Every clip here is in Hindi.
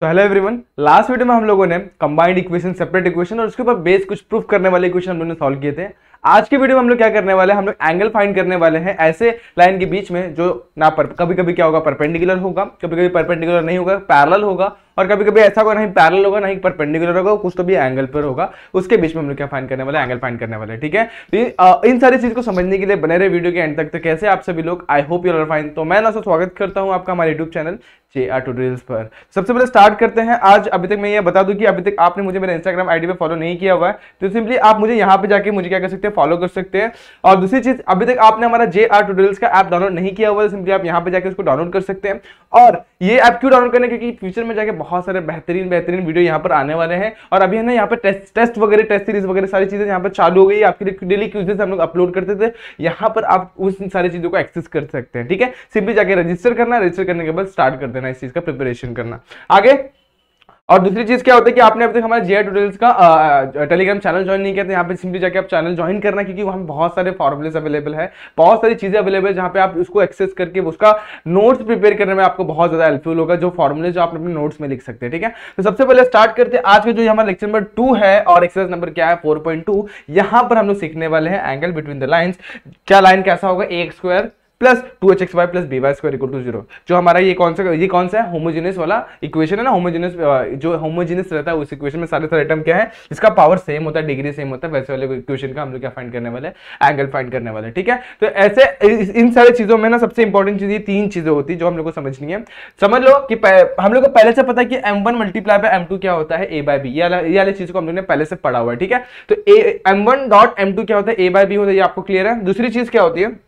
तो हेलो एवरीवन लास्ट वीडियो में हम लोगों ने कंबाइंड इक्वेशन सेपरेट इक्वेशन और उसके ऊपर बेस कुछ प्रूफ करने वाले इक्वेशन हम लोगों ने सॉल्व किए थे आज के वीडियो में हम लोग क्या करने वाले हैं हम लोग एंगल फाइंड करने वाले हैं ऐसे लाइन के बीच में जो ना पर कभी कभी क्या होगा परपेंडिकुलर होगा कभी कभी परपेंडिकुलर नहीं होगा पैरल होगा और कभी कभी ऐसा होगा नहीं पैरल होगा नहीं परपेंडिकुलर होगा कुछ तो भी एंगल पर होगा उसके बीच में हम लोग क्या फाइंड करने वाले एंगल फाइंड करने वाले ठीक है तो इन सारी चीज को समझने के लिए बने रहे वीडियो के एंड तक तो कैसे आप सभी लोग आई होप यूर फाइन तो मैं ना स्वागत करता हूँ आपका हमारे YouTube channel J R tutorials पर सबसे पहले स्टार्ट करते हैं आज अभी तक मैं ये बता दूं कि अभी तक आपने मुझे मेरे इंस्टाग्राम आईडी पे फॉलो नहीं किया हुआ है तो सिंपली आप मुझे यहाँ पे जाके मुझे क्या कर सकते हैं फॉलो कर सकते हैं और दूसरी चीज़ अभी तक आपने हमारा जे आर ट्यूटोरियल्स का ऐप डाउनलोड नहीं किया हुआ है सिंपली आप यहाँ पे जाकर उसको डाउनलोड कर सकते हैं और ये ऐप क्यों डाउनलोड करना क्योंकि फ्यूचर में जाकर बहुत सारे बेहतरीन बेहतरीन वीडियो यहाँ पर आने वाले हैं और अभी है ना यहाँ पर टेस्ट टेस्ट वगैरह टेस्ट सीरीज वगैरह सारी चीज़ें यहाँ पर चालू हो गई आपके लिए डेली क्यूजेस हम लोग अपलोड करते थे यहाँ पर आप उस सारी चीज़ों को एक्सेस कर सकते हैं ठीक है सिंपली जाकर रजिस्टर करना रजिस्टर करने के बाद स्टार्ट कर देना करना इस चीज का प्रिपरेशन करना आगे और दूसरी चीज क्या होता है कि आपने अब तक हमारे जे ट्यूटोरियल्स का टेलीग्राम चैनल ज्वाइन नहीं किया तो यहाँ पे सिंपली जाके आप चैनल ज्वाइन करना क्योंकि वहाँ बहुत सारे फॉर्मुलेस अवेलेबल है बहुत सारी चीजें अवेलेबल है जहाँ पे आप उसको एक्सेस करके उसका नोट्स प्रिपेयर करने में आपको बहुत ज्यादा हेल्पफुल होगा जो फॉर्मुले जो आप अपने नोट्स में लिख सकते हैं ठीक है तो सबसे पहले स्टार्ट करते हैं आज का जो हमारा लेक्चर नंबर टू है और एक्सरसाइज नंबर क्या है फोर पॉइंट पर हम लोग सीखने वाले हैं एंगल बिटवीन द लाइन क्या लाइन कैसा होगा एक square plus two H x Y plus B Y square equal to zero जो हमारा ये कौन सा ये कौन सा है होमोजेनियस वाला इक्वेशन है ना होमोजेनियस जो होमोजेनियस रहता है उस इक्वेशन में सारे सारे आइटम क्या है इसका पावर सेम होता है डिग्री सेम होता है वैसे वाले इक्वेशन का हम लोग क्या फाइंड करने वाले एंगल फाइंड करने वाले ठीक है तो ऐसे इन सारे चीजों में ना सबसे इंपॉर्टेंट चीज ये तीन चीजें होती है जो हम लोग को समझनी है समझ लो कि हम लोग को पहले से पता है कि M one multiply by M two क्या होता है ए बाय बी ये वाले चीज को हम लोग ने पहले से पढ़ा हुआ है ठीक है तो M one dot M two क्या होता है ए बाय बी होता है ये आपको क्लियर है दूसरी चीज क्या होती है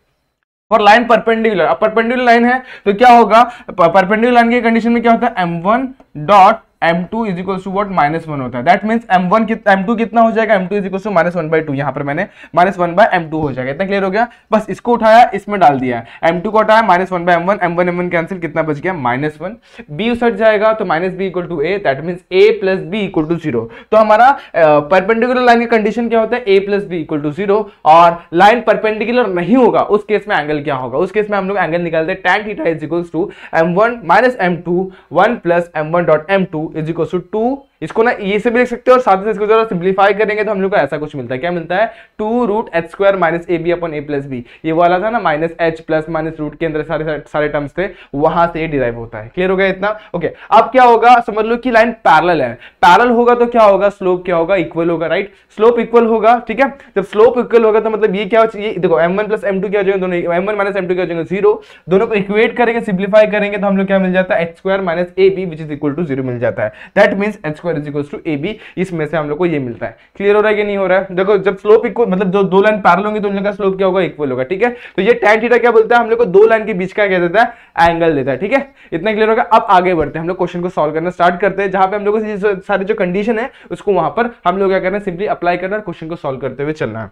और लाइन परपेंडिकुलर अब परपेंडिकुलर लाइन है तो क्या होगा परपेंडिकुलर लाइन की कंडीशन में क्या होता है M one dot M two is equal to what minus one होता है that mean M one M two कितना हो जाएगा M two is equal to minus one by two यहाँ पर मैंने minus one by M two हो जाएगा इतना क्लियर हो गया बस इसको उठाया इसमें डाल दिया एम टू को हटाया minus one by M one M one M one cancel कितना बच गया माइनस वन बी उठ जाएगा तो minus B equal to A that means A plus B equal to zero तो हमारा परपेंडिकुलर लाइन की कंडीशन क्या होता है A plus B equal to zero और लाइन परपेंडिकुलर नहीं होगा उस केस में एंगल क्या होगा उस केस में हम लोग एंगल निकालते हैं tan theta is equal to M one minus M two one plus M one dot M two is equal to two इसको ना ये से भी लिख सकते हो और साथ ही इसको जरा सिंप्लीफाई करेंगे तो हम लोग को ऐसा कुछ मिलता है क्या मिलता है two root H square minus ए बी अपन ए प्लस बी ये वाला था ना minus H plus minus root के अंदर सारे सारे टर्म्स थे वहां से डिराइव होता है क्लियर हो गया इतना ओके अब क्या होगा समझ लो कि लाइन पैरल है पैरल होगा तो क्या होगा स्लोप क्या होगा इक्वल होगा राइट स्लोप इक्वल होगा ठीक है जब स्लोप इक्वल होगा तो मतलब ये क्या चाहिए देखो M one plus M two क्या हो जाएंगे दोनों M one minus M two क्या हो जाएंगे जीरो दोनों को इक्वेट करेंगे सिंप्लीफाई करेंगे तो हम लोग क्या मिल जाता है H square minus A B which is equal to zero मिल जाता है that means H square is equal to A B इसमें से हम लोग को ये मिलता है क्लियर हो रहा है कि नहीं हो रहा है देखो जब स्लोप इक्वल मतलब जो दो लाइन पैरल होंगी तो उन का स्लोप क्या होगा इक्वल होगा ठीक है तो ये टैन थीटा क्या बोलता है हम लोग को दो लाइन के बीच का क्या देता है एंगल देता है ठीक है इतना क्लियर होगा अब आगे बढ़ते हैं हम लोग क्वेश्चन को सॉल्व करना स्टार्ट करते हैं जहां पे हम लोग सारी जो कंडीशन है उसको वहां पर हम लोग क्या करना है सिंपली अप्लाई करना क्वेश्चन को सॉल्व करते हुए चलना है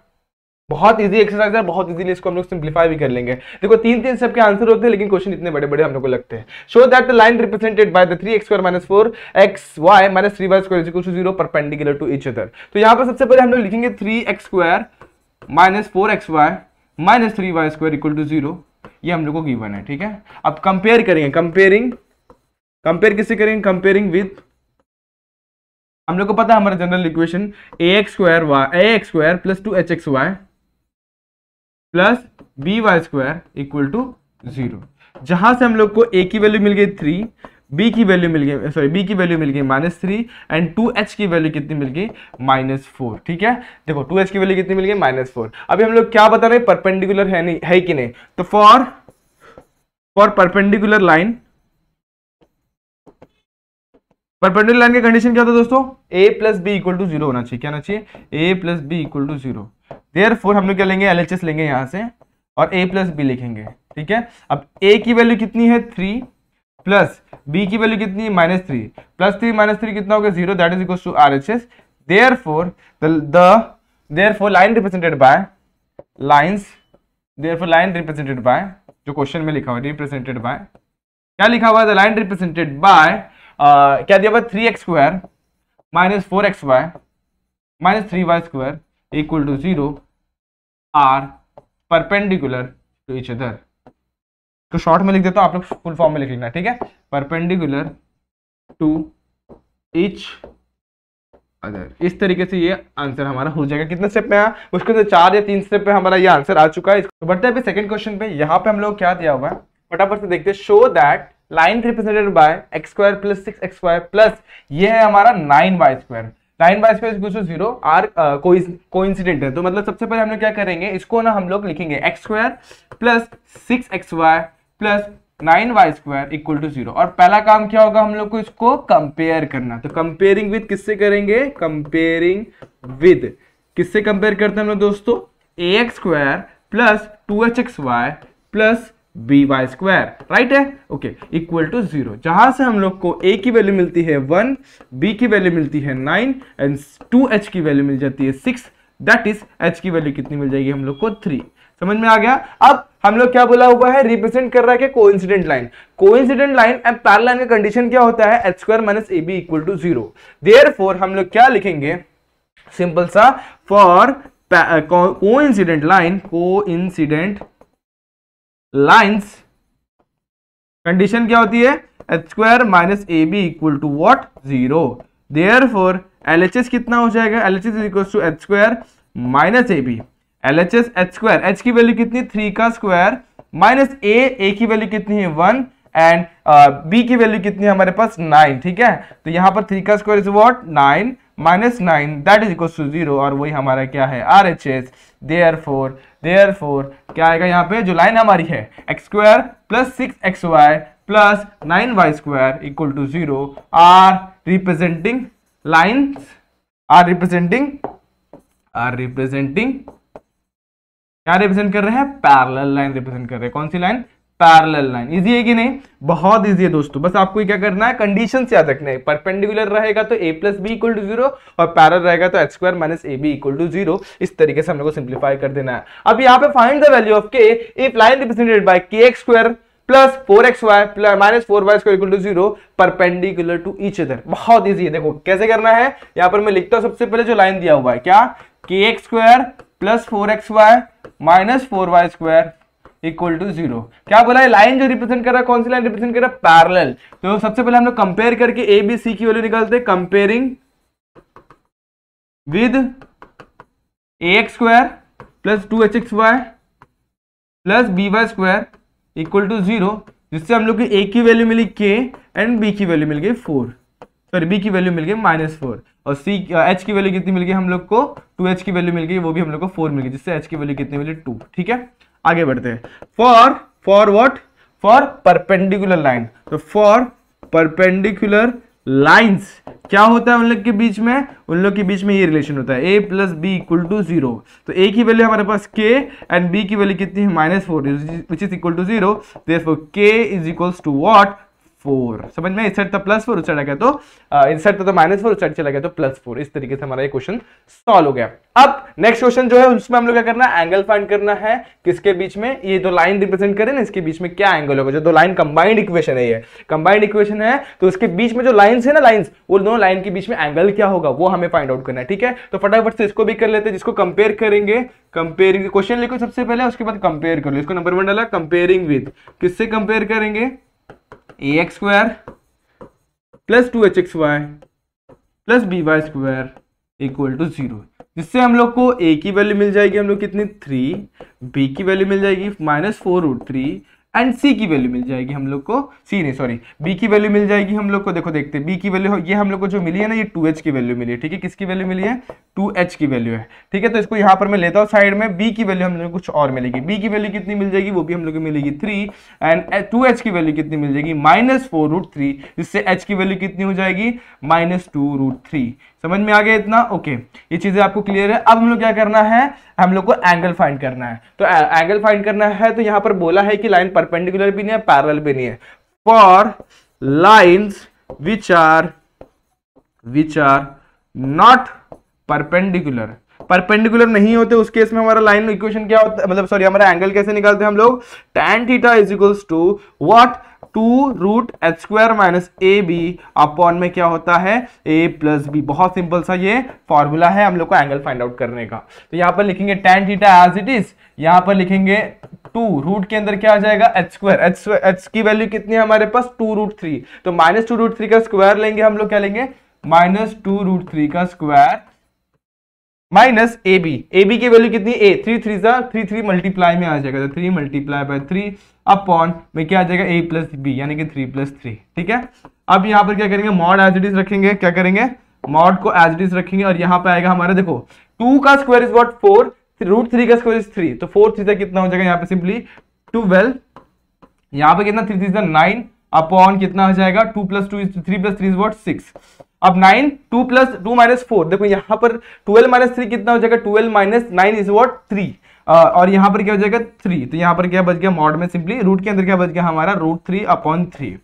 बहुत इजी एक्सरसाइज है बहुत इजीली इसको हम लोग सिंप्लीफाई भी कर लेंगे देखो तीन तीन सबके आंसर होते हैं लेकिन क्वेश्चन इतने बड़े बड़े हम लोग को लगते हैं show that the line represented by the three X square minus four X Y minus three Y square equal to zero perpendicular to each other तो यहाँ पर सबसे पहले हम लोग लिखेंगे three X square minus four X Y minus three Y square equal to zero ये हम लोग को गिवन है ठीक है अब कंपेयर करेंगे कंपेयरिंग कंपेयर किससे करेंगे कंपेयरिंग विथ हम लोग को पता है हमारा general equation A x square Y A x square plus two H x Y plus B Y square equal to zero जहां से हम लोग को ए की वैल्यू मिल गई थ्री बी की वैल्यू मिल गई सॉरी बी की वैल्यू मिल गई minus three and two H की वैल्यू कितनी मिल गई माइनस फोर ठीक है देखो टू एच की वैल्यू कितनी मिल गई माइनस फोर अभी हम लोग क्या बता रहे हैं परपेंडिकुलर है नहीं है कि नहीं तो for for perpendicular line perpendicular line की कंडीशन क्या होता है दोस्तों A plus B equal to zero होना चाहिए क्या होना चाहिए A plus B equal to zero therefore हम लोग क्या लेंगे एल लेंगे यहाँ से और ए प्लस बी लिखेंगे ठीक है अब ए की वैल्यू कितनी है थ्री प्लस बी की वैल्यू कितनी है minus three plus three minus three कितना होगा zero that is equal to R H S therefore therefore line represented by lines therefore line represented by जो क्वेश्चन में लिखा हुआ है रिप्रेजेंटेड बाय क्या लिखा हुआ है द लाइन रिप्रेजेंटेड बाय क्या दिया हुआ three X square minus four X Y minus three Y square equal to zero are perpendicular to each other तो शॉर्ट में लिख देता हूँ आप लोग फुल फॉर्म में लिख लेना ठीक है परपेंडिकुलर टू इच अदर इस तरीके से ये आंसर हमारा हो जाएगा कितने स्टेप में आया उसके अंदर चार या तीन स्टेप पे हमारा ये आंसर आ चुका है तो बढ़ते हैं सेकंड क्वेश्चन पे यहाँ पे हम लोग क्या दिया हुआ है फटाफट से देखते show that line represented by X square plus six X square plus ये है हमारा nine Y square line by space equal to zero are coincident है तो मतलब सबसे पहले हम लोग क्या करेंगे इसको ना हम लोग लिखेंगे X square plus six X Y plus nine Y square equal to zero और पहला काम क्या होगा हम लोग को इसको कंपेयर करना तो कंपेयरिंग विद किससे करेंगे कंपेयरिंग विद किससे कंपेयर करते हैं हम लोग दोस्तों A x square plus two H x Y plus B Y square right है ओके इक्वल टू जीरो जहां से हम लोग को ए की वैल्यू मिलती है वन बी की वैल्यू मिलती है नाइन एंड टू एच की वैल्यू मिल जाती है सिक्स दैट इज एच की वैल्यू कितनी मिल जाएगी हम लोग को थ्री समझ में आ गया अब हम लोग क्या बोला हुआ है रिप्रेजेंट कर रहा है coincident line coincident line and pair line का कंडीशन क्या होता है H square minus A B equal to zero therefore हम लोग क्या लिखेंगे सिंपल सा for coincident line coincident lines condition क्या होती है H square minus A B equal to what zero therefore L H S कितना हो जाएगा L H S equal to H square minus A B L H S H square H की वैल्यू कितनी थ्री का स्क्वायर माइनस ए ए की वैल्यू कितनी है वन एंड uh, बी की वैल्यू कितनी है हमारे पास नाइन ठीक है तो यहाँ पर थ्री का square is what nine minus nine that is equal to zero और वही हमारा क्या है R H S therefore therefore क्या आएगा यहाँ पे जो लाइन हमारी है X square plus six X Y plus nine Y square equal to zero are representing line are representing are representing क्या रिप्रेजेंट कर रहे हैं पैरेलल लाइन रिप्रेजेंट कर रहे हैं कौन सी लाइन पैरेलल लाइन इजी है कि नहीं बहुत इजी है दोस्तों बस आपको क्या करना है कंडीशन याद रखना है परपेंडिकुलर रहेगा तो A plus B equal to zero और पैरल रहेगा तो H square minus A B equal to zero इस तरीके से हम लोग सिंप्लीफाई कर देना है अब यहाँ पे find the value of K if line represented by K X square plus four X Y plus minus four Y square equal to zero perpendicular to each other बहुत इजी है देखो कैसे करना है यहाँ पर मैं लिखता हूँ सबसे पहले जो लाइन दिया हुआ है क्या K X square plus four X Y minus four Y square equal to zero क्या बोला है लाइन जो रिप्रेजेंट कर रहा है कौन सी लाइन रिप्रेजेंट कर रहा है पैरेलल तो सबसे पहले हम लोग कंपेयर करके ए बी सी की वैल्यू निकालते हैं comparing with A x square plus two H x Y plus B Y square equal to zero जिससे हम लोग की ए की वैल्यू मिली के एंड बी की वैल्यू मिल गई फोर सॉरी बी की वैल्यू मिल गई माइनस फोर और सी एच uh, की वैल्यू कितनी मिल गई हम लोग को टू एच की वैल्यू मिल गई वो भी हम लोग को फोर मिल गई जिससे एच की वैल्यू कितनी मिली टू ठीक है आगे बढ़ते हैं for for what for perpendicular line तो फॉर परपेंडिकुलर लाइंस क्या होता है उन लोग के बीच में उन लोग के बीच में ये रिलेशन होता है A plus B equal to zero तो ए की वैल्यू हमारे पास के एंड बी की वैल्यू कितनी है minus four which is equal to zero K is equals to what four समझ में इस साइड था प्लस फोर उस गया तो इस साइड था माइनस फोर उस साइड चला गया तो प्लस फोर तो इस तरीके से हमारा ये क्वेश्चन सॉल्व हो गया अब नेक्स्ट क्वेश्चन जो है उसमें हम लोग क्या करना है एंगल फाइंड करना है किसके बीच में ये दो लाइन रिप्रेजेंट करें ना इसके बीच में क्या एंगल होगा जो दो लाइन कंबाइंड इक्वेशन है ये कंबाइंड इक्वेशन है तो उसके बीच में जो लाइन है ना लाइन वो दोनों लाइन के बीच में एंगल क्या होगा वो हमें फाइंड आउट करना है ठीक है तो फटाफट से इसको भी कर लेते हैं जिसको कंपेयर करेंगे कंपेयरिंग क्वेश्चन लिखो सबसे पहले उसके बाद कंपेयर कर लो इसको नंबर वन डाला कंपेयरिंग विद किससे कंपेयर करेंगे A x square plus two H x Y plus B Y square equal to zero जिससे हम लोग को ए की वैल्यू मिल जाएगी हम लोग कितनी थ्री बी की वैल्यू मिल जाएगी minus four root three and C की वैल्यू मिल जाएगी हम लोग को सी नहीं सॉरी बी की वैल्यू मिल जाएगी हम लोग को देखो देखते बी की वैल्यू ये हम लोग को जो मिली है ना ये टू की वैल्यू मिली है ठीक है किसकी वैल्यू मिली है टू की वैल्यू है ठीक है तो इसको यहाँ पर मैं लेता हूँ साइड में बी की वैल्यू हम लोग कुछ और मिलेगी बी की वैल्यू कितनी मिल जाएगी वो भी हम लोग को मिलेगी थ्री एंड टू की वैल्यू कितनी मिल जाएगी माइनस फोर रूट थ्री जिससे एच की वैल्यू कितनी हो जाएगी माइनस टू रूट थ्री समझ में आ गया इतना ओके ये चीज़ें आपको क्लियर है अब हम लोग क्या करना है हम लोग को एंगल फाइंड करना है तो एंगल फाइंड करना है तो यहाँ पर बोला है कि लाइन परपेंडिकुलर भी नहीं है पैरल भी नहीं है for lines which are which are not perpendicular perpendicular नहीं होते उस केस में हमारा लाइन इक्वेशन क्या होता है मतलब सॉरी हमारा एंगल कैसे निकालते हैं हम लोग tan theta is equals to what two root H square minus A B upon में क्या होता है ए प्लस बी बहुत सिंपल सा ये फॉर्मूला है हम लोग को एंगल फाइंड आउट करने का तो यहाँ पर लिखेंगे tan theta as it is यहाँ पर लिखेंगे टू रूट के अंदर क्या आ जाएगा एच स्क्वायर एच एच की वैल्यू कितनी है हमारे पास टू रूट थ्री तो माइनस टू रूट थ्री का स्क्वायर लेंगे हम लोग क्या लेंगे माइनस टू रूट थ्री का square minus A B A B की वैल्यू कितनी ए थ्री थ्री सा थ्री थ्री मल्टीप्लाई में आ जाएगा तो three multiply by three upon में क्या आ जाएगा ए प्लस बी यानी कि थ्री प्लस थ्री ठीक है अब यहाँ पर क्या करेंगे मॉड एज इट इज रखेंगे क्या करेंगे मॉड को एज इट इज रखेंगे और यहाँ पे आएगा हमारा देखो टू का square is what four root three का स्क्वायर इज थ्री तो फोर थ्री सा कितना हो जाएगा यहाँ पे सिंपली ट्वेल्व यहाँ पे कितना थ्री थ्री सा नाइन अपॉन कितना हो जाएगा two plus two is three plus three is what six अब nine two plus two minus four देखो यहां पर ट्वेल्व माइनस थ्री कितना हो जाएगा twelve minus nine is what three और यहां पर क्या हो जाएगा थ्री तो यहाँ पर क्या बच गया मॉड में सिंपली रूट के अंदर क्या बच गया हमारा रूट थ्री अपॉन थ्री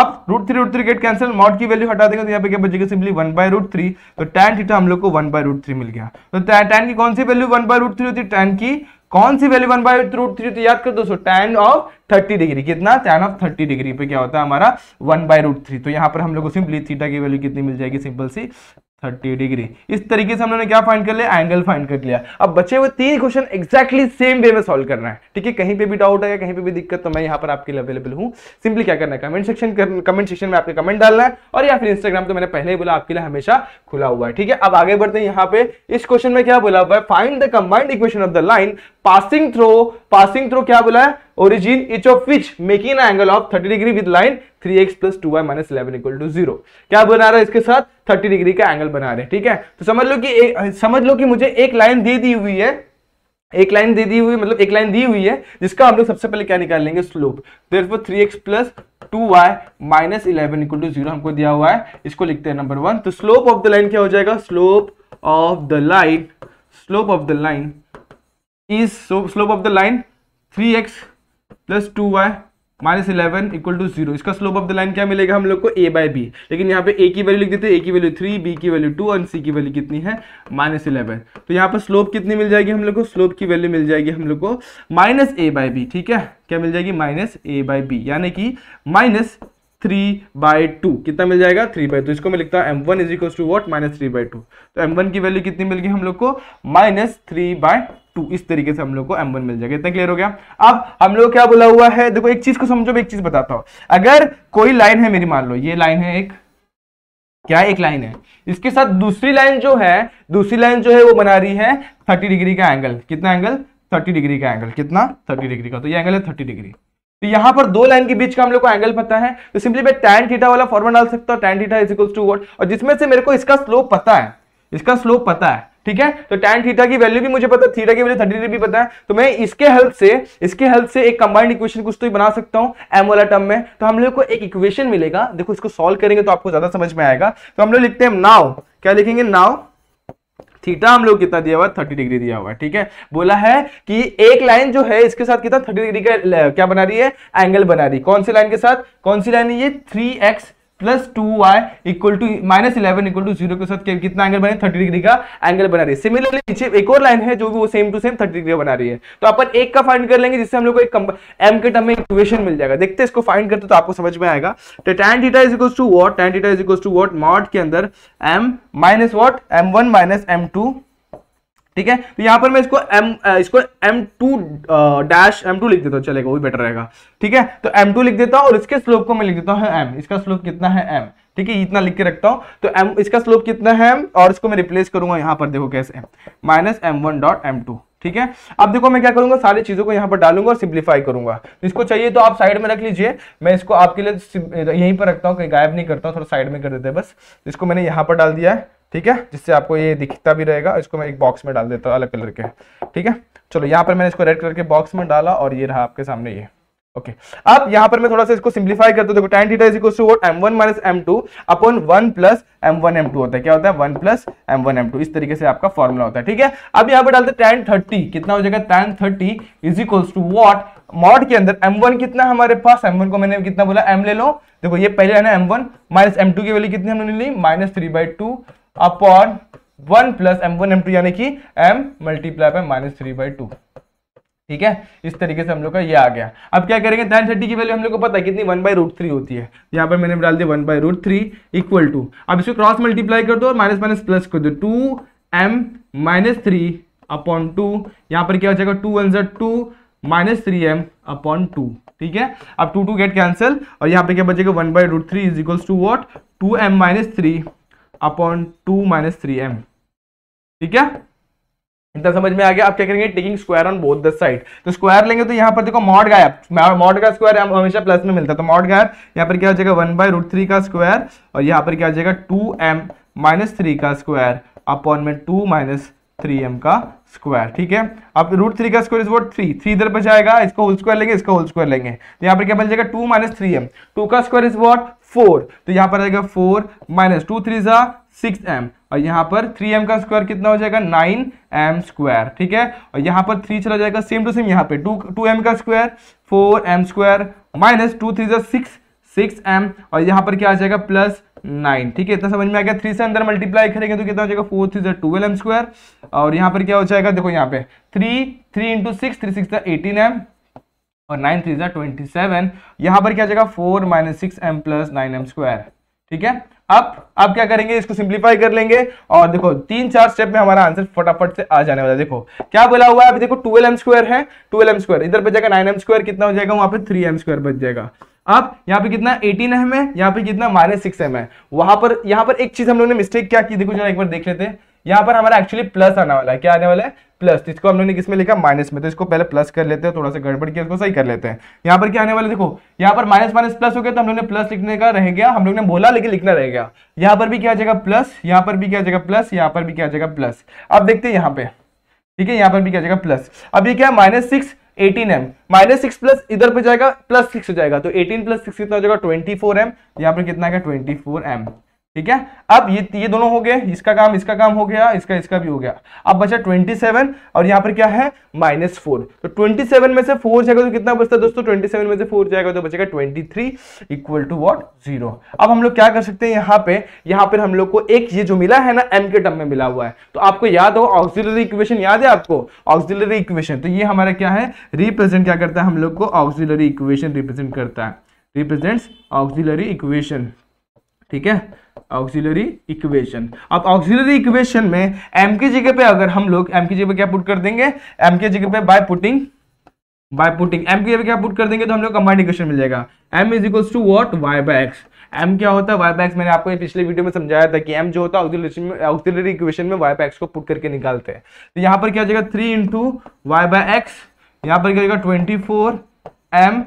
अब root three root three get cancel mod की वैल्यू हटा देंगे तो यहाँ पे क्या बचेगा simply one by root three तो टेन थीटा हम लोग को वन बाय रूट थ्री मिल गया तो टेन की कौन सी value one by root three होती है टेन की कौन सी value one by root three तो याद कर दोस्तों टेन ऑफ थर्टी डिग्री कितना टेन ऑफ थर्टी डिग्री पे क्या होता है हमारा वन बाय रूट थ्री तो यहाँ पर हम लोग सिंपली थीटा की वैल्यू कितनी मिल जाएगी सिंपल सी थर्टी डिग्री इस तरीके से हम लोगों ने क्या फाइंड कर लिया एंगल फाइंड कर लिया अब बचे हुए तीन क्वेश्चन एक्जैक्टली सेम वे में सॉल्व करना है ठीक है कहीं पे भी डाउट है कहीं पे भी दिक्कत तो मैं यहाँ पर आपके लिए अवेलेबल हूँ सिंपली क्या करना है कमेंट सेक्शन कमेंट सेक्शन में आपके कमेंट डालना है और या फिर इंस्टाग्राम तो मैंने पहले ही बोला आपके लिए हमेशा खुला हुआ है ठीक है अब आगे बढ़ते हैं यहाँ पे इस क्वेश्चन में क्या बोला हुआ है find the combined equation of the line passing through passing through क्या बोला है origin each of which making angle of 30 degree with line 3x X plus two Y minus eleven equal to zero क्या बना रहा है इसके साथ 30 डिग्री का एंगल बना रहे हैं ठीक है तो समझ लो कि ए, समझ लो कि मुझे एक लाइन दे दी हुई है एक लाइन दे दी हुई मतलब एक लाइन दी हुई है जिसका हम लोग सबसे पहले क्या निकाल लेंगे स्लोप देखो three X plus two Y minus eleven equal to zero हमको दिया हुआ है इसको लिखते हैं नंबर वन तो स्लोप ऑफ द लाइन क्या हो जाएगा slope of the line slope of the line is so slope of the line 3x plus two Y minus eleven equal to zero इसका स्लोप ऑफ द लाइन क्या मिलेगा हम लोग को ए बाई बी लेकिन यहाँ पे ए की वैल्यू लिख देते हैं ए की वैल्यू थ्री बी की वैल्यू टू और सी की वैल्यू कितनी है माइनस इलेवन तो यहाँ पर स्लोप कितनी मिल जाएगी हम लोग को स्लोप की वैल्यू मिल जाएगी हम लोग को माइनस ए बाई बी ठीक है क्या मिल जाएगी माइनस ए बाई बी यानी कि माइनस थ्री बाय टू कितना मिल जाएगा थ्री बाय टू इसको मैं लिखता हूँ M one is equal to what minus three by two तो एम वन की वैल्यू कितनी मिल गई हम लोग को माइनस थ्री बाय टू इस तरीके से हम लोग को एम वन मिल जाएगा इतना क्लियर हो गया अब हम लोग क्या बोला हुआ है देखो एक चीज को समझो मैं एक चीज बताता हूँ अगर कोई लाइन है मेरी मान लो ये लाइन है एक क्या एक लाइन है इसके साथ दूसरी लाइन जो है दूसरी लाइन जो है वो बना रही है थर्टी डिग्री का एंगल कितना एंगल थर्टी डिग्री का एंगल कितना थर्टी डिग्री का तो ये एंगल है थर्टी डिग्री तो यहां पर दो लाइन के बीच का हम लोग को एंगल पता है तो सिंपली मैं टैन थीटा वाला फॉर्मा डाल सकता हूँ tan theta is to what और जिसमें से मेरे को इसका स्लोप पता है इसका स्लोप पता है ठीक है तो टैन थीटा की वैल्यू भी मुझे पता थीटा की वैल्यू थर्टी डिग्री पता है तो मैं इसके हेल्प से इसके हेल्प से एक कंबाइंड इक्वेशन कुछ तो बना सकता हूं एम वाला टर्म में तो हम लोग को एक इक्वेशन मिलेगा देखो इसको सॉल्व करेंगे तो आपको ज्यादा समझ में आएगा तो हम लोग लिखते हैं नाव क्या लिखेंगे नाव थीटा हम लोग कितना दिया हुआ है थर्टी डिग्री दिया हुआ है ठीक है बोला है कि एक लाइन जो है इसके साथ कितना थर्टी डिग्री का क्या बना रही है एंगल बना रही कौन सी लाइन के साथ कौन सी लाइन ये three X plus two Y equal to minus eleven equal to zero के साथ कितना एंगल बने थर्टी डिग्री का एंगल बना रही है सिमिलरली नीचे एक और लाइन है जो भी वो same to same thirty degree बना रही है तो अपन एक का फाइंड कर लेंगे जिससे हम लोग को एक एम के टर्म में इक्वेशन मिल जाएगा देखते इसको फाइंड करते तो आपको समझ में आएगा तो tan theta is equal to what tan theta is equal to what mod के अंदर M minus what M one minus M two ठीक है तो यहां पर मैं इसको एम इसको M two dash M two लिख देता हूँ चलेगा वो बेटर रहेगा ठीक है तो एम टू लिख देता हूँ और इसके स्लोप को मैं लिख देता हूँ एम इसका स्लोप कितना है एम ठीक है इतना लिख के रखता हूँ तो एम इसका स्लोप कितना है और इसको मैं रिप्लेस करूंगा यहां पर देखो कैसे minus M one dot M two ठीक है अब देखो मैं क्या करूंगा सारी चीजों को यहाँ पर डालूंगा और सिंप्लीफाई करूंगा इसको चाहिए तो आप साइड में रख लीजिए मैं इसको आपके लिए यहीं पर रखता हूँ कहीं गायब नहीं करता हूँ थोड़ा साइड में कर देते हैं बस इसको मैंने यहाँ पर डाल दिया है ठीक है जिससे आपको ये दिखता भी रहेगा इसको मैं एक बॉक्स में डाल देता हूँ अलग कलर के ठीक है चलो यहाँ पर मैंने इसको रेड कलर के बॉक्स में डाला और ये रहा आपके सामने ये ओके okay. अब यहां पर मैं थोड़ा सा इसको सिंप्लीफाई करता हूं देखो tan theta is equal to what m1 minus m2 upon 1 plus m1 m2 होता है क्या होता है 1 प्लस m1 m2 इस तरीके से आपका फॉर्मूला होता है ठीक है अब यहां पर डालते हैं tan 30 कितना हो जाएगा tan 30 is equal to what mod के अंदर m1 कितना हमारे पास m1 को मैंने कितना बोला m ले लो देखो ये पहले है ना m1 minus m2 की वैल्यू कितनी हमने ली -3/2 अपॉन 1 प्लस m1 m2 यानी कि m मल्टीप्लाई बाय -3/2 ठीक है इस तरीके से हम लोग का ये आ गया अब क्या करेंगे नाइन थर्टी की वैल्यू हम लोग को पता है कितनी वन बाई रूट थ्री होती है यहाँ पर मैंने डाल दिया one by root three equal to अब इसको क्रॉस मल्टीप्लाई कर दो और माइनस माइनस प्लस कर दो two M minus three upon two यहाँ पर क्या हो जाएगा टू वन जर two minus three M upon two ठीक है अब टू टू गेट कैंसिल और यहाँ पर क्या बचेगा one by root three is equals to what two M minus three upon two minus three M ठीक है इतना समझ में आ गया आप क्या करेंगे taking square on both the side तो स्क्वायर लेंगे तो यहाँ पर देखो मॉड गायब मॉड का स्क्वायर हमेशा प्लस में मिलता है तो मॉड गायब यहाँ पर क्या हो जाएगा वन बाय रूट थ्री का स्क्वायर और यहाँ पर क्या हो जाएगा टू एम माइनस थ्री का स्क्वायर अपॉन में टू माइनस थ्री एम का स्क्वायर ठीक है अब रूट थ्री का स्क्वायर इज वो थ्री थ्री इधर पर जाएगा इसका होल स्क्वायर लेंगे इसका होल स्क्वायर लेंगे तो यहाँ पर क्या बन जाएगा two minus three M two का स्क्वायर इज वॉट फोर तो यहाँ पर आएगा फोर माइनस टू थ्री सा सिक्स एम और यहाँ पर थ्री एम का स्क्वायर कितना हो जाएगा नाइन एम स्क्वायर ठीक है और यहाँ पर थ्री चला जाएगा सेम टू सेम यहाँ पे टू टू एम का square four M square minus two three सा सिक्स सिक्स एम और यहाँ पर क्या आ जाएगा प्लस नाइन ठीक है इतना समझ में आ गया थ्री से अंदर मल्टीप्लाई करेंगे तो कितना हो जाएगा four three twelve M square और यहाँ पर क्या हो जाएगा देखो यहाँ पे three three into six three six eighteen M और नाइन थ्री जो ट्वेंटी सेवन यहाँ पर क्या हो जाएगा four minus six M plus nine M square ठीक है अब अब क्या करेंगे इसको सिंप्लीफाई कर लेंगे और देखो तीन चार स्टेप में हमारा आंसर फटाफट से आ जाने वाला है देखो क्या बोला हुआ है अभी देखो ट्वेल्व एम स्क्वायर है ट्वेल्व एम स्क्वायर इधर बच जाएगा नाइन एम स्क्वायर कितना हो जाएगा वहां पर थ्री एम स्क्वायर बच जाएगा अब यहाँ पे कितना 18 एम है यहाँ पे कितना माइनस सिक्स एम है वहां पर यहाँ पर एक चीज हम लोगों ने मिस्टेक क्या की देखो जरा एक बार देख लेते हैं यहाँ पर हमारा एक्चुअली प्लस आने वाला है क्या आने वाला है प्लस तो इसको हम लोगों ने किसमें लिखा माइनस में तो इसको पहले प्लस कर लेते हैं थोड़ा सा गड़बड़ किया सही कर लेते हैं यहाँ पर क्या आने वाला देखो यहाँ पर माइनस माइनस प्लस हो गया तो हम लोग ने प्लस लिखने का रह गया हम लोग ने बोला लेकिन लिखना रह गया यहाँ पर भी क्या जगह प्लस यहाँ पर भी क्या जगह प्लस यहाँ पर भी क्या जगह प्लस अब देखते हैं यहाँ पे ठीक है यहाँ पर भी क्या जगह प्लस अब ये क्या minus six eighteen M minus six plus इधर पे जाएगा प्लस सिक्स हो जाएगा तो एटीन प्लस सिक्स कितना हो जाएगा ट्वेंटी फोर एम यहाँ पर कितना आएगा ट्वेंटी फोर एम ठीक है अब ये ये दोनों हो गए इसका काम इसका काम हो गया इसका इसका भी हो गया अब बचा 27 और यहाँ पर क्या है माइनस फोर तो 27 में से फोर जाएगा तो कितना बचता है दोस्तों 27 में से फोर जाएगा तो बचेगा 23 three equal to what zero अब हम लोग क्या कर सकते हैं यहाँ पे यहाँ पर हम लोग को एक ये जो मिला है ना एम के टर्म में मिला हुआ है तो आपको याद हो ऑक्सिलरी इक्वेशन याद है आपको ऑक्सिलरी इक्वेशन तो ये हमारा क्या है रिप्रेजेंट क्या करता है हम लोग को ऑक्सिलरी इक्वेशन रिप्रेजेंट करता है रिप्रेजेंट ऑक्सिलरी इक्वेशन ठीक है ऑक्सिलरी इक्वेशन अब ऑक्सिलरी इक्वेशन में एम की जगह पे अगर हम लोग एम की जगह पे क्या पुट कर देंगे एम की जगह पे by putting by putting M की जगह क्या पुट कर देंगे तो हम लोग कंबाइंड इक्वेशन मिल जाएगा M is equals to what Y by X M क्या होता है वाई बाय एक्स मैंने आपको पिछले वीडियो में समझाया था कि एम जो होता है ऑक्सिलरी इक्वेशन में वाई बाय एक्स को पुट करके निकालते हैं तो यहां पर क्या हो जाएगा three into Y by X यहाँ पर क्या हो जाएगा ट्वेंटी फोर एम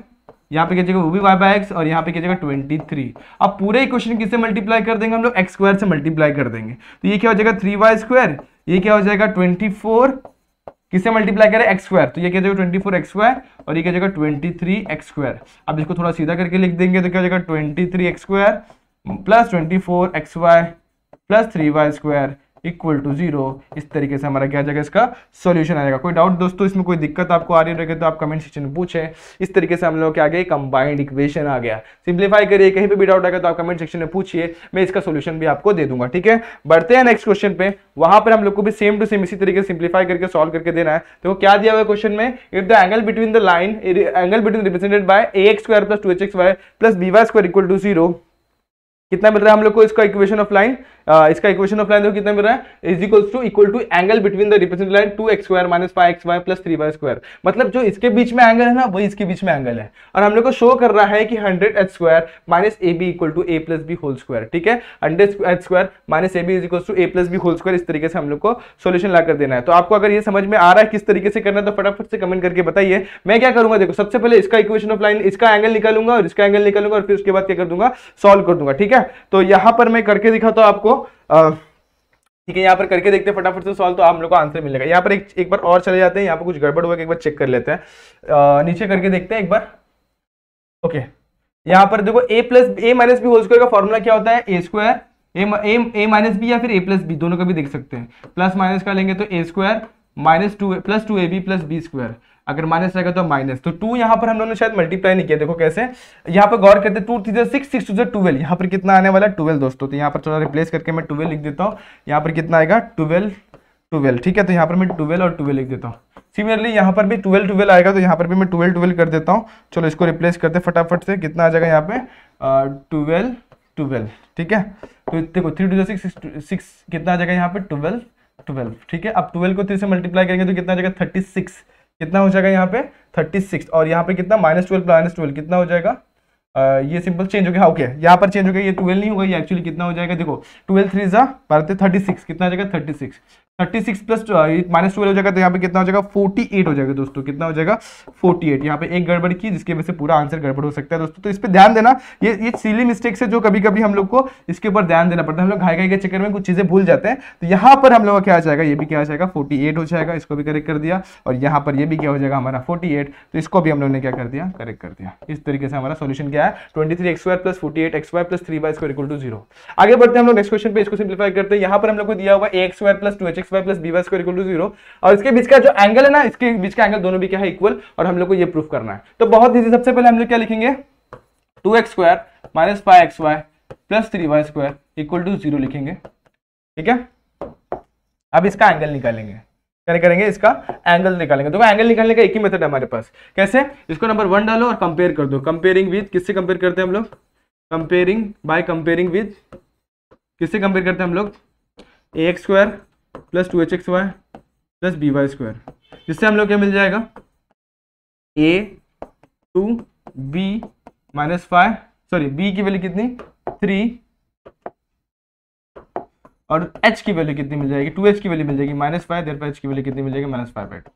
यहाँ पे कीजिएगा वो भी वाई बाई एक्स और यहाँ पे कीजिएगा ट्वेंटी थ्री अब पूरे इक्वेशन किससे मल्टीप्लाई कर देंगे हम लोग एक्स स्क्वायर से मल्टीप्लाई कर देंगे तो ये क्या हो जाएगा थ्री वाई स्क्वायर ये क्या हो जाएगा ट्वेंटी फोर किससे मल्टीप्लाई करें एक्स स्क्वायर तो ये क्या ट्वेंटी फोर एक्स स्क्वायर और ये क्या जाएगा ट्वेंटी थ्री एक्स स्क्वायर अब इसको थोड़ा सीधा करके लिख देंगे तो क्या हो जाएगा twenty three X square plus twenty four X Y plus three Y square equal to zero इस तरीके से हमारा क्या जाएगा इसका सॉल्यूशन आएगा कोई डाउट दोस्तों इसमें कोई दिक्कत आपको आ रही रहेगी तो आप कमेंट सेक्शन में पूछें इस तरीके से हम लोग क्या आ गया कंबाइंड इक्वेशन आ गया सिंप्लीफाई करिए कहीं पे भी डाउट आएगा तो आप कमेंट सेक्शन में पूछिए मैं इसका सोल्यूशन भी आपको दे दूंगा ठीक है बढ़ते हैं नेक्स्ट क्वेश्चन पे वहां पर हम लोग को भी सेम टू सेम इसी तरीके से सिंप्लीफाई करके सॉल्व करके देना है तो क्या दिया हुआ क्वेश्चन में if the angle between the line angle between represented by A x square plus two H x Y plus B Y square equal to zero कितना मिल रहा है हम लोग को इसका इक्वेशन ऑफ लाइन इसका इक्वेशन ऑफ लाइन देखो कितना मिल रहा है is equal to equal to angle between the represent line two x square minus five x Y plus three Y square मतलब जो इसके बीच में एंगल है ना वही इसके बीच में एंगल है और हम लोग को शो कर रहा है कि hundred H square minus A B equal to A plus B whole square ठीक है hundred H square minus A B is equal to A plus B whole square इस तरीके से हम लोग को सोल्यूशन ला कर देना है तो आपको अगर ये समझ में आ रहा है किस तरीके से करना है तो फटाफट से कमेंट करके बताइए मैं क्या करूंगा देखो सबसे पहले इसका इक्वेशन ऑफ लाइन इसका एंगल निकालूंगा और इसका एंगल निकालूंगा और फिर उसके बाद क्या कर दूंगा सॉल्व कर दूंगा ठीक है है तो यहाँ पर मैं करके दिखाता हूँ आपको ठीक है यहाँ पर करके देखते हैं फटाफट से सॉल्व तो आप लोग को आंसर मिलेगा यहाँ पर एक एक बार और चले जाते हैं यहाँ पर कुछ गड़बड़ हुआ एक बार चेक कर लेते हैं आ, नीचे करके देखते हैं एक बार ओके यहाँ पर देखो ए plus A minus B whole square का फॉर्मूला क्या होता है A square A minus B या फिर ए प्लस बी दोनों का भी देख सकते हैं प्लस माइनस का लेंगे तो A square minus two plus two A B plus B square अगर माइनस रहेगा तो माइनस तो टू यहाँ पर हम लोगों ने शायद मल्टीप्लाई नहीं किया देखो कैसे यहाँ पर गौर करते two three six six two यहाँ पर कितना आने वाला ट्वेल्व दोस्तों तो यहाँ पर थोड़ा रिप्लेस करके मैं ट्वेल्व लिख देता हूँ यहाँ पर कितना आएगा ट्वेल्व ट्वेल्व ठीक है तो यहाँ पर मैं ट्वेल्व और ट्वेल्व लिख देता हूँ सिमिलरली यहाँ पर भी ट्वेल्व ट्वेल्व आएगा तो यहाँ पर भी मैं ट्वेल्व ट्वेल्व कर देता हूँ चलो इसको रिप्लेस करते फटाफट से कितना आ जाएगा यहाँ पे ट्वेल्व ट्वेल्व ठीक है तो देखो थ्री टू सिक्स सिक्स कितना आ जाएगा यहाँ पे ट्वेल्व ट्वेल्व ठीक है अब ट्वेल्व को थ्री से मल्टीप्लाई करेंगे तो कितना आ जाएगा थर्टी सिक्स कितना हो जाएगा यहाँ पे थर्टी सिक्स और यहाँ पे कितना माइनस ट्वेल्व माइनस ट्वेल्व कितना हो जाएगा आ, ये सिंपल चेंज हो गया ओके हाँ, यहाँ पर चेंज हो गया ये ट्वेल्व नहीं होगा ये एक्चुअली कितना हो जाएगा देखो ट्वेल्व थ्री जा बारह थर्टी सिक्स कितना हो जाएगा thirty six thirty six plus minus twelve हो जाएगा तो यहाँ पे कितना हो जाएगा फोर्टी एट हो जाएगा दोस्तों कितना हो जाएगा फोर्टी एट यहाँ पे एक गड़बड़ की जिसकी वजह से पूरा आंसर गड़बड़ हो सकता है दोस्तों तो इस पर ध्यान देना ये ये सिली मिस्टेक से जो कभी कभी हम लोग को इसके ऊपर ध्यान देना पड़ता है हम लोग घाई घाई के चक्कर में कुछ चीज़ें भूल जाते हैं तो यहाँ पर हम लोग का क्या आ जाएगा ये भी क्या आ जाएगा फोर्टी हो जाएगा इसको भी करेक्ट कर दिया और यहाँ पर यह भी क्या हो जाएगा हमारा फोर्टी तो इसको भी हम लोग ने क्या कर दिया करेक्ट कर दिया इस तरीके से हमारा सोल्यूशन क्या है twenty three X square plus forty eight X square plus three Y square equal to zero आगे बढ़ते हैं हम लोग नेक्स्ट क्वेश्चन पे इसको सिंप्लीफाई करते हैं यहाँ पर हम लोग को दिया हुआ x wire plus two H x Y plus B Y square equal to zero और इसके बीच का जो एंगल है ना इसके बीच का एंगल दोनों भी क्या है इक्वल और हम लोग को ये प्रूफ करना है तो बहुत ईजी सबसे पहले हम लोग क्या लिखेंगे two x square minus five x Y plus three Y square equal to zero लिखेंगे ठीक है अब इसका एंगल निकालेंगे क्या करेंगे इसका एंगल निकालेंगे तो एंगल निकालने का एक ही मेथड है हमारे पास कैसे इसको नंबर वन डालो और कंपेयर कर दो कंपेयरिंग विद किससे कंपेयर करते हैं हम लोग कंपेयरिंग बाय कंपेयरिंग विद किससे कंपेयर करते हैं हम लोग a x square plus two H x Y plus B Y square जिससे हम लोग क्या मिल जाएगा a two b minus five sorry B की वैल्यू कितनी थ्री और एच की वैल्यू कितनी मिल जाएगी टू एच की वैल्यू मिल जाएगी माइनस फाइव देर पर एच की वैल्यू कितनी मिल जाएगी माइनस फाइव एट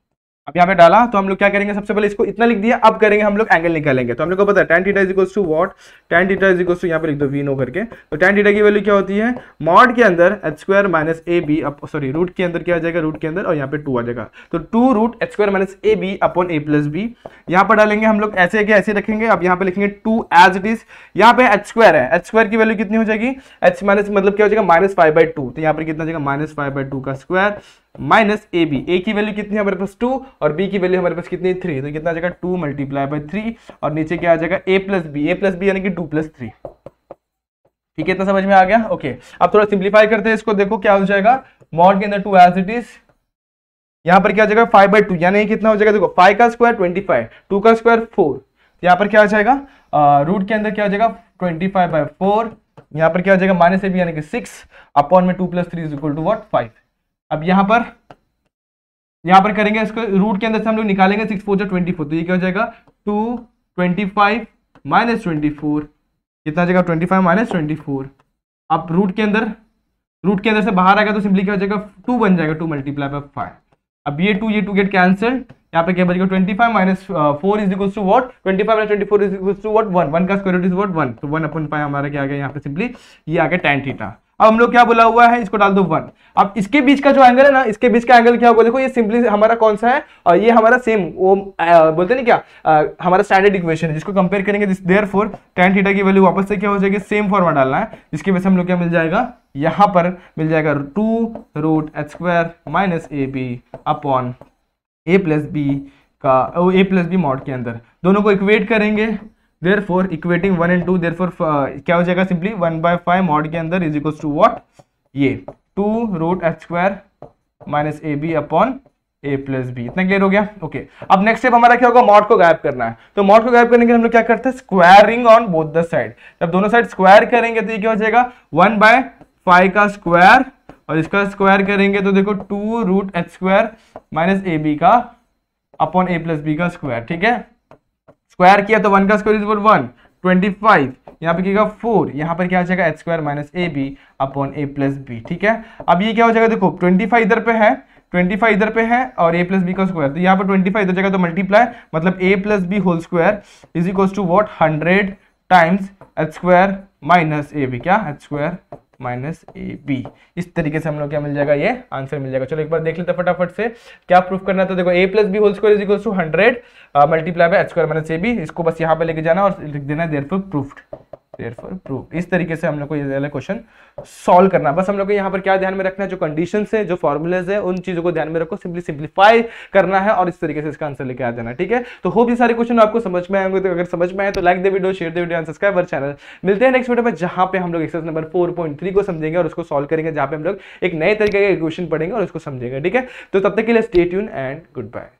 अब यहाँ पे डाला तो हम लोग क्या करेंगे सबसे पहले इसको इतना लिख दिया अब करेंगे हम लोग एंगल निकालेंगे तो हम लोग को पता है tan theta is to what is to यहाँ पे लिख दो वी नो करके तो टेन डीटा की वैल्यू क्या होती है मॉड के अंदर एच स्क्वायर माइनस ए बी सॉरी रूट के अंदर क्या आ जाएगा रूट के अंदर और यहाँ पे टू आ जाएगा तो two root H square minus A B upon a plus b यहाँ पर डालेंगे हम लोग ऐसे के ऐसे रखेंगे अब यहाँ पे लिखेंगे टू एज इट इज यहाँ पे एच स्क्वायर है एच स्क्वायर की वैल्यू कितनी हो जाएगी एच माइनस मतलब क्या हो जाएगा माइनस फाइव बाई टू तो यहाँ पर कितना जाएगा माइनस फाइव बाई टू का square minus A B a की वैल्यू कितनी है हमारे पास टू और बी की वैल्यू हमारे पास कितनी थ्री तो कितना आ जाएगा टू मल्टीप्लाई बाई थ्री और नीचे क्या आ जाएगा a plus b a plus b यानी कि टू प्लस थ्री ठीक है इतना समझ में आ गया ओके अब थोड़ा सिंप्लीफाई करते हैं इसको देखो क्या हो जाएगा मॉड के अंदर टू एज इट इज यहाँ पर क्या हो जाएगा फाइव बाई टू यानी कितना हो जाएगा देखो फाइव का स्क्वायर ट्वेंटी फाइव टू का स्क्वायर फोर तो यहाँ पर क्या हो जाएगा रूट के अंदर क्या हो जाएगा ट्वेंटी फाइव बाई फोर यहाँ पर क्या हो जाएगा माइनस ए बी यानी कि सिक्स अपॉन में two plus three is equal to what five अब यहां पर यहां पर करेंगे इसको रूट के अंदर से हम लोग निकालेंगे सिक्स फोर जो ट्वेंटी फोर तो ये क्या हो जाएगा two twenty five minus twenty four कितना जाएगा twenty five minus twenty four अब रूट के अंदर रूट के अंदर से बाहर आएगा तो सिंपली क्या हो जाएगा टू बन जाएगा टू मल्टीप्लाई बाई फाइव अब ये टू ये टू गेट कैंसल यहाँ पे क्या बचेगा twenty five minus four is equal to what twenty five twenty four is equal to what one one का square root is what one तो वन अपन फाइव हमारा क्या आ गया यहाँ पे सिंपली ये आ गया टेन थीटा अब हम लोग क्या बोला हुआ है इसको डाल दो वन अब इसके बीच का जो एंगल है ना इसके बीच का एंगल क्या होगा देखो ये सिंपली हमारा कौन सा है और ये हमारा सेम वो बोलते ना क्या आ, हमारा स्टैंडर्ड इक्वेशन है जिसको कंपेयर करेंगे देयर फोर टेन थीटा की वैल्यू वापस से क्या हो जाएगी सेम फॉर्मा डालना है जिसकी वजह से हम लोग क्या मिल जाएगा यहाँ पर मिल जाएगा two root H square minus A B upon a plus b का ए प्लस बी मॉड के अंदर दोनों को इक्वेट करेंगे therefore equating one and two therefore क्या हो जाएगा simply one by five mod के अंदर इज इक्वल टू वॉट ये two root H square minus A B upon a plus b इतना क्लियर हो गया ओके okay. अब नेक्स्ट स्टेप हमारा क्या होगा मॉड को गायब करना है तो मॉड को गायब करने के लिए हम लोग क्या करते हैं squaring on both the side जब दोनों साइड स्क्वायर करेंगे तो ये क्या हो जाएगा वन बाय फाइव का स्क्वायर और इसका स्क्वायर करेंगे तो देखो two root H square minus ए बी का अपॉन ए प्लस बी का स्क्वायर ठीक है स्क्वायर किया तो वन का square is one twenty five यहाँ पे क्या फोर यहाँ पर क्या हो जाएगा H square minus A B upon a plus b ठीक है अब ये क्या हो जाएगा देखो ट्वेंटी फाइव इधर पे है ट्वेंटी फाइव इधर पे है और ए प्लस बी का स्क्वायर तो यहाँ पर ट्वेंटी फाइव इधर जाएगा तो मल्टीप्लाई मतलब a plus B whole square is equal to what hundred times h square minus A b क्या एच स्क्वायर माइनस ए बी इस तरीके से हम लोग क्या मिल जाएगा ये आंसर मिल जाएगा चलो एक बार देख लेते फटाफट से क्या प्रूफ करना था तो देखो ए plus B whole square is equal to hundred multiply by h square minus A b इसको बस यहाँ पर लेके जाना और लिख देना देर प्रूफ देयरफॉर प्रूव इस तरीके से हम लोग को ये वाला क्वेश्चन सॉल्व करना बस हम लोग को यहाँ पर क्या ध्यान में रखना है जो कंडीशन है जो फॉर्मुलेज है उन चीजों को ध्यान में रखो सिंपली सिंप्लीफाई करना है और इस तरीके से इसका आंसर लेके आ जाना ठीक है तो होप ये सारे क्वेश्चन आपको समझ में आएंगे तो अगर समझ में आए तो like the video share the video and subscribe our channel मिलते हैं नेक्स्ट वीडियो में जहाँ पे हम लोग एक्सरसाइज नंबर फोर को समझेंगे और उसको सॉल्व करेंगे जहाँ पे हम लोग एक नए तरीके का क्वेश्चन पढ़ेंगे और उसको समझेंगे ठीक है तो तब तक के लिए stay tune and good bye